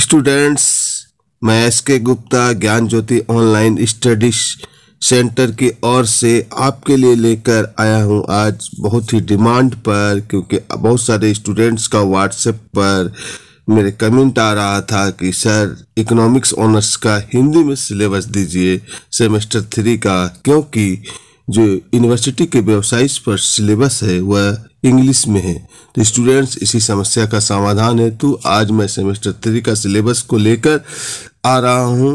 students मैं S के गुप्ता ज्ञान ज्योति ऑनलाइन स्टडी सेंटर की ओर से आपके लिए लेकर आया हूं आज बहुत ही डिमांड पर क्योंकि बहुत सारे स्टूडेंट्स का व्हाट्सएप पर मेरे कमेंट आ रहा था कि सर इकोनॉमिक्स ऑनर्स का हिंदी में सिलेबस दीजिए सेमेस्टर थ्री का क्योंकि जो यूनिवर्सिटी के वेबसाइट्स पर सिलेबस है वह इंग्लिश में है तो स्टूडेंट्स इसी समस्या का समाधान है तो आज मैं सेमेस्टर थ्री का सिलेबस को लेकर आ रहा हूँ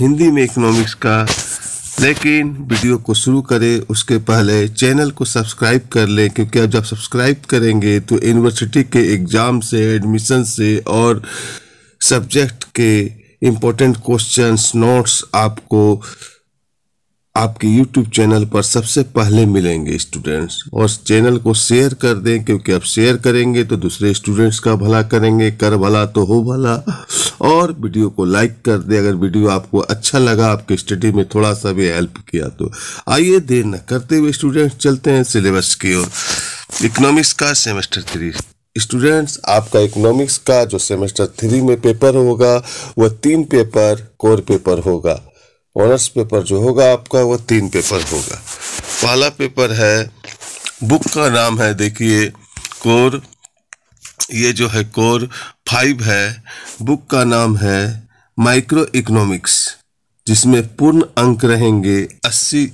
हिंदी में इकोनॉमिक्स का लेकिन वीडियो को शुरू करें उसके पहले चैनल को सब्सक्राइब कर लें क्योंकि आप जब सब्सक्राइब करेंगे तो यूनिवर्सिटी के एग्ज़ाम से एडमिशन से और सब्जेक्ट के इम्पोर्टेंट क्वेश्चंस नोट्स आपको आपके YouTube चैनल पर सबसे पहले मिलेंगे स्टूडेंट्स और चैनल को शेयर कर दें क्योंकि आप शेयर करेंगे तो दूसरे स्टूडेंट्स का भला करेंगे कर भला तो हो भला और वीडियो को लाइक कर दें अगर वीडियो आपको अच्छा लगा आपके स्टडी में थोड़ा सा भी हेल्प किया तो आइए देर न करते हुए स्टूडेंट्स चलते हैं सिलेबस की ओर इकोनॉमिक्स का सेमेस्टर थ्री स्टूडेंट्स आपका इकोनॉमिक्स का जो सेमेस्टर थ्री में पेपर होगा वह तीन पेपर कोर पेपर होगा ऑनर्स पेपर जो होगा आपका वह तीन पेपर होगा पहला पेपर है बुक का नाम है देखिए कोर ये जो है कोर फाइव है बुक का नाम है माइक्रो इकोनॉमिक्स जिसमें पूर्ण अंक रहेंगे अस्सी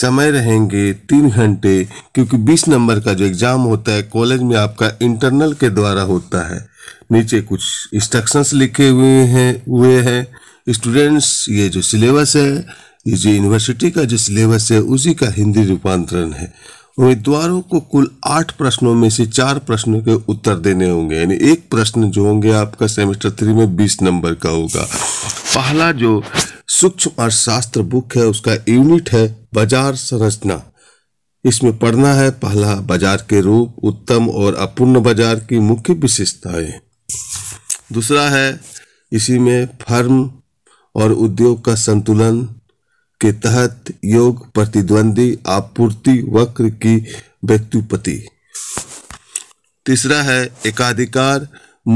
समय रहेंगे तीन घंटे क्योंकि बीस नंबर का जो एग्ज़ाम होता है कॉलेज में आपका इंटरनल के द्वारा होता है नीचे कुछ इंस्ट्रक्शंस लिखे हुए हैं हुए हैं स्टूडेंट्स ये जो सिलेबस है ये जो यूनिवर्सिटी का जो सिलेबस है उसी का हिंदी रूपांतरण है उम्मीदवारों को कुल आठ प्रश्नों में से चार प्रश्नों के उत्तर देने होंगे यानी एक प्रश्न जो होंगे आपका सेमेस्टर थ्री में बीस नंबर का होगा पहला जो सूक्ष्म अर्थशास्त्र बुक है उसका यूनिट है बाजार संरचना इसमें पढ़ना है पहला बाजार के रूप उत्तम और अपूर्ण बाजार की मुख्य विशेषताएं दूसरा है इसी में फर्म और उद्योग का संतुलन के तहत योग प्रतिद्वंदी आपूर्ति वक्र की व्यक्तिपति तीसरा है एकाधिकार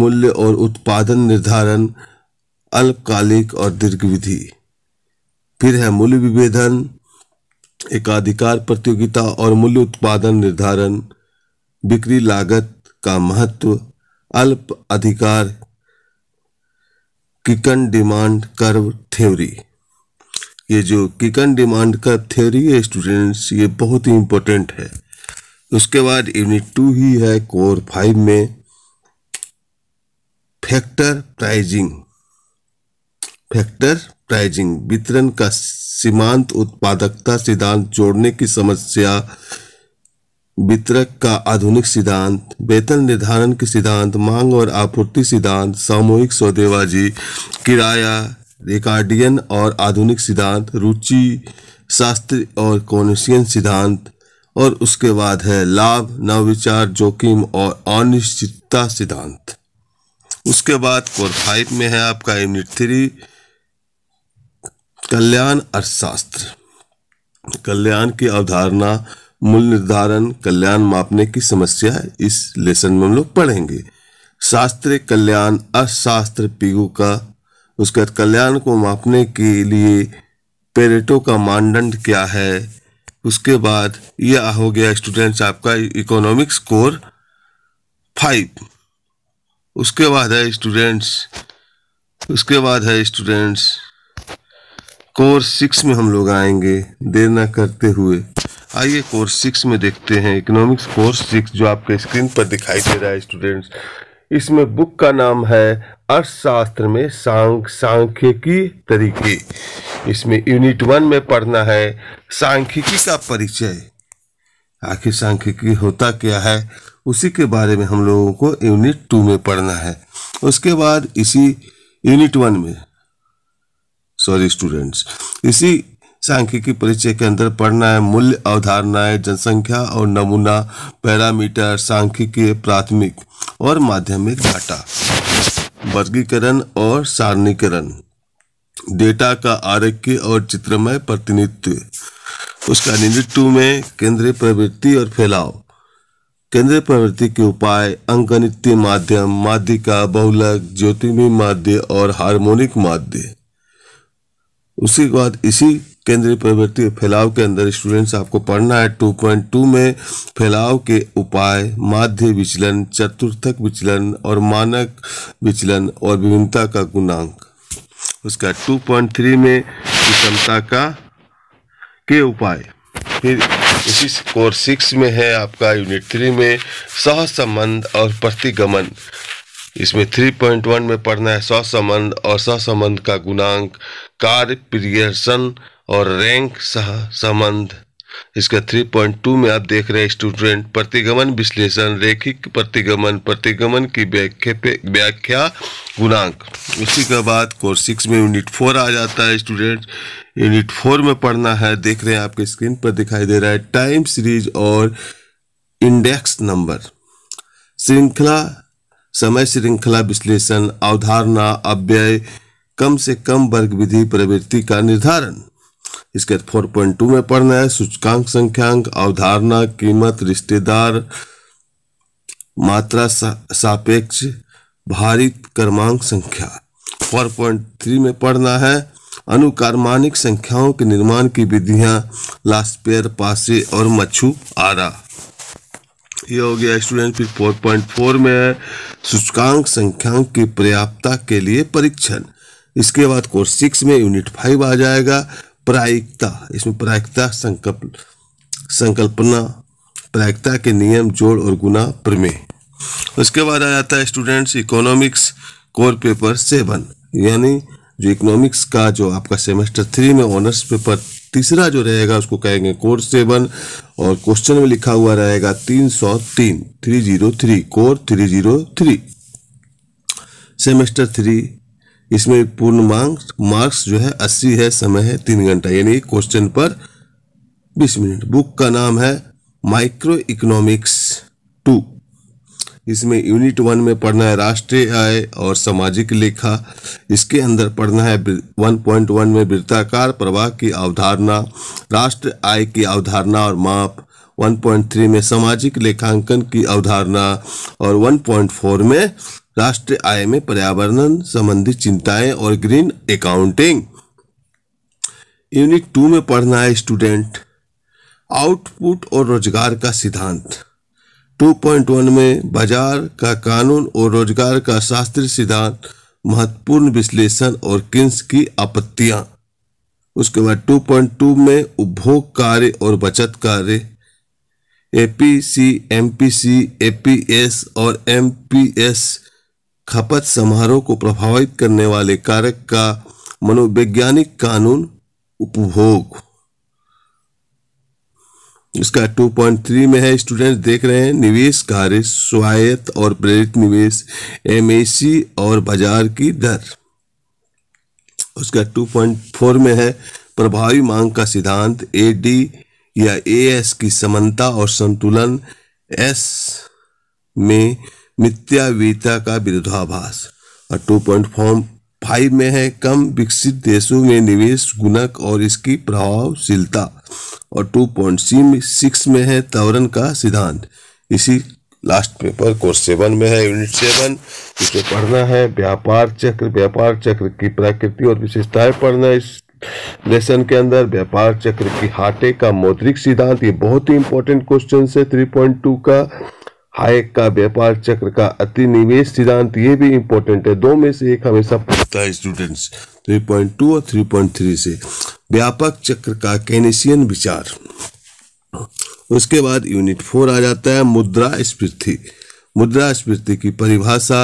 मूल्य और उत्पादन निर्धारण अल्पकालिक और दीर्घ विधि फिर है मूल्य विभेदन एकाधिकार प्रतियोगिता और मूल्य उत्पादन निर्धारण बिक्री लागत का महत्व अल्प अधिकार किकन डिमांड कर्व थ्योरी ये जो किकन डिमांड का थ्योरी है स्टूडेंट्स ये बहुत ही इम्पोर्टेंट है उसके बाद यूनिट टू ही है कोर फाइव में फैक्टर प्राइजिंग फैक्टर प्राइजिंग वितरण का सीमांत उत्पादकता सिद्धांत जोड़ने की समस्या वितरक का आधुनिक सिद्धांत वेतन निर्धारण के सिद्धांत मांग और आपूर्ति सिद्धांत सामूहिक सौदेबाजी किराया रिकार्डियन और आधुनिक सिद्धांत रुचि शास्त्र और कौनसियन सिद्धांत और उसके बाद है लाभ नवविचार जोखिम और अनिश्चितता सिद्धांत उसके बाद कोर फाइव में है आपका यूनिट थ्री कल्याण अर्थशास्त्र कल्याण की अवधारणा मूल्य निर्धारण कल्याण मापने की समस्या है इस लेसन में हम लोग पढ़ेंगे शास्त्र कल्याण अशास्त्र पीगू का उसके कल्याण को मापने के लिए पेरेटो का मानदंड क्या है उसके बाद यह हो गया स्टूडेंट्स आपका इकोनॉमिक स्कोर फाइव उसके बाद है स्टूडेंट्स उसके बाद है स्टूडेंट्स कोर्स सिक्स में हम लोग आएंगे देर ना करते हुए आइए कोर्स सिक्स में देखते हैं इकोनॉमिक्स कोर्स सिक्स जो आपके स्क्रीन पर दिखाई दे रहा है स्टूडेंट्स इसमें बुक का नाम है अर्थशास्त्र में सांख सांख्यिकी तरीके इसमें यूनिट वन में पढ़ना है सांख्यिकी का परिचय आखिर सांख्यिकी होता क्या है उसी के बारे में हम लोगों को यूनिट टू में पढ़ना है उसके बाद इसी यूनिट वन में सॉरी स्टूडेंट्स इसी सांख्यिकी परिचय के अंदर पढ़ना है मूल्य अवधारणाएं जनसंख्या और नमूना पैरामीटर सांख्यिकी प्राथमिक और माध्यमिक डाटा वर्गीकरण और सारणीकरण डेटा का आरक्य और चित्रमय प्रतिनिधित्व उसका निधित्व में केंद्रीय प्रवृत्ति और फैलाव केंद्रीय प्रवृत्ति के उपाय अंकनित्य माध्यम माध्यिका बहुलक ज्योतिमी माध्य और हार्मोनिक माध्यम उसके बाद इसी केंद्रीय प्रवृत्ति फैलाव के अंदर स्टूडेंट्स आपको पढ़ना है 2.2 में फैलाव के उपाय माध्य विचलन चतुर्थक विचलन और मानक विचलन और विभिन्नता का गुणांक उसका 2.3 में विषमता का के उपाय फिर इसी कोर्स सिक्स में है आपका यूनिट थ्री में सहसंबंध और प्रतिगमन इसमें 3.1 में पढ़ना है सहसंबंध और सहसंबंध का गुणांक कार्य प्रियर्सन और रैंक सहसंबंध इसका 3.2 में आप देख रहे हैं स्टूडेंट प्रतिगमन विश्लेषण रेखिक प्रतिगमन प्रतिगमन की व्याख्या गुणांक उसी के बाद कोर्स सिक्स में यूनिट फोर आ जाता है स्टूडेंट यूनिट फोर में पढ़ना है देख रहे हैं आपके स्क्रीन पर दिखाई दे रहा है टाइम सीरीज और इंडेक्स नंबर श्रृंखला समय श्रृंखला विश्लेषण अवधारणा अव्यय कम से कम वर्ग विधि प्रवृत्ति का निर्धारण इसके 4.2 में पढ़ना है सूचकांक संख्यांक अवधारणा कीमत रिश्तेदार मात्रा सापेक्ष भारित कर्मांक संख्या 4.3 में पढ़ना है अनुकारमानिक संख्याओं के निर्माण की विधियां लास्पेयर पासे और मछु आरा ये हो गया स्टूडेंट फिर फोर पॉइंट फोर में है सूचकांक संख्याओं की पर्याप्तता के लिए परीक्षण इसके बाद कोर्स सिक्स में यूनिट फाइव आ जाएगा प्रायिकता इसमें प्रायिकता संकल्प संकल्पना प्रायिकता के नियम जोड़ और गुना प्रमेय उसके बाद आ जाता है students economics core paper seven यानी जो इकोनॉमिक्स का जो आपका सेमेस्टर थ्री में ऑनर्स पेपर तीसरा जो रहेगा उसको कहेंगे कोर सेवन और क्वेश्चन में लिखा हुआ रहेगा तीन सौ तीन three zero three core three zero three semester three इसमें पूर्ण मांग मार्क्स जो है अस्सी है समय है तीन घंटा यानी क्वेश्चन पर बीस मिनट बुक का नाम है माइक्रो इकोनॉमिक्स टू इसमें यूनिट वन में पढ़ना है राष्ट्रीय आय और सामाजिक लेखा इसके अंदर पढ़ना है 1.1 में वृत्ताकार प्रवाह की अवधारणा राष्ट्र आय की अवधारणा और माप 1.3 में सामाजिक लेखांकन की अवधारणा और 1.4 में राष्ट्रीय आय में पर्यावरण संबंधी चिंताएं और ग्रीन अकाउंटिंग यूनिट टू में पढ़ना है स्टूडेंट आउटपुट और रोजगार का सिद्धांत 2.1 में बाजार का कानून और रोजगार का शास्त्रीय सिद्धांत महत्वपूर्ण विश्लेषण और किंस की आपत्तियां उसके बाद 2.2 में उपभोग कार्य और बचत कार्य एपीसी एमपीसी एपीएस और एमपीएस खपत समारोह को प्रभावित करने वाले कारक का मनोवैज्ञानिक कानून उपभोग इसका 2.3 में है स्टूडेंट देख रहे हैं निवेश कार्य स्वायत्त और प्रेरित निवेश एम और बाजार की दर उसका 2.4 में है प्रभावी मांग का सिद्धांत ए या ए की समानता और संतुलन एस में मिथ्यावीता का विरोधाभास और टू पॉइंट फाइव में है कम विकसित देशों में निवेश गुणक और इसकी प्रभावशीलता और टू पॉइंट सिक्स में है तवरण का सिद्धांत इसी लास्ट पेपर कोर्स सेवन में है यूनिट सेवन इसे पढ़ना है व्यापार चक्र व्यापार चक्र की प्रकृति और विशेषताएं पढ़ना है इस लेसन के अंदर व्यापार चक्र की हाटे का मौद्रिक सिद्धांत ये बहुत ही इंपॉर्टेंट क्वेश्चन है थ्री पॉइंट टू का हायक का व्यापार चक्र का अति निवेश सिद्धांत ये भी इम्पोर्टेंट है दो में से एक हमेशा पूछता है स्टूडेंट्स टू और थ्री से व्यापक चक्र का कैनेशियन विचार उसके बाद यूनिट फोर आ जाता है मुद्रा स्फीति मुद्रा स्फीति की परिभाषा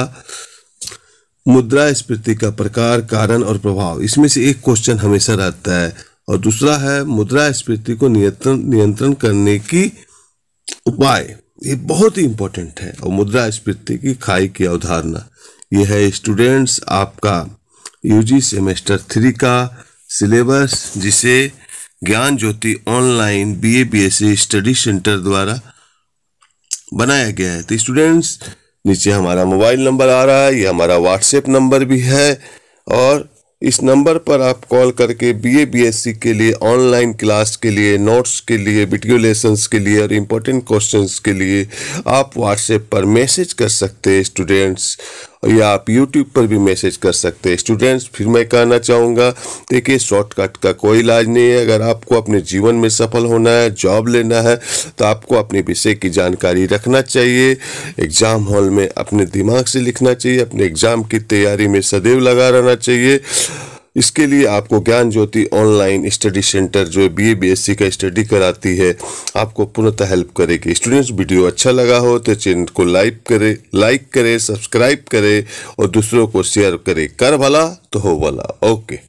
मुद्रा स्फीति का प्रकार कारण और प्रभाव इसमें से एक क्वेश्चन हमेशा रहता है और दूसरा है मुद्रा स्फीति को नियंत्रण नियंत्रण करने की उपाय ये बहुत ही इम्पोर्टेंट है और मुद्रा स्फीति की खाई की अवधारणा ये है स्टूडेंट्स आपका यूजी सेमेस्टर थ्री का सिलेबस जिसे Gyan Jyoti online B A B S study centre द्वारा बनाया गया है तो स्टूडेंट्स नीचे हमारा मोबाइल नंबर आ रहा है ये हमारा व्हाट्सएप नंबर भी है और इस नंबर पर आप कॉल करके बीए बीएससी के लिए ऑनलाइन क्लास के लिए नोट्स के लिए वीडियो लेसन्स के लिए और इम्पोर्टेंट क्वेश्चंस के लिए आप व्हाट्सएप पर मैसेज कर सकते हैं स्टूडेंट्स या आप यूट्यूब पर भी मैसेज कर सकते हैं स्टूडेंट्स फिर मैं कहना चाहूँगा देखिए शॉर्टकट का कोई इलाज नहीं है अगर आपको अपने जीवन में सफल होना है जॉब लेना है तो आपको अपने विषय की जानकारी रखना चाहिए एग्ज़ाम हॉल में अपने दिमाग से लिखना चाहिए अपने एग्ज़ाम की तैयारी में सदैव लगा रहना चाहिए इसके लिए आपको Gyan Jyoti online study centre जो B A B S C का स्टडी कराती है आपको पूर्णतः हेल्प करेगी स्टूडेंट्स वीडियो अच्छा लगा हो तो चैनल को लाइक करें लाइक करें सब्सक्राइब करें और दूसरों को शेयर करें कर भला तो हो भला ओके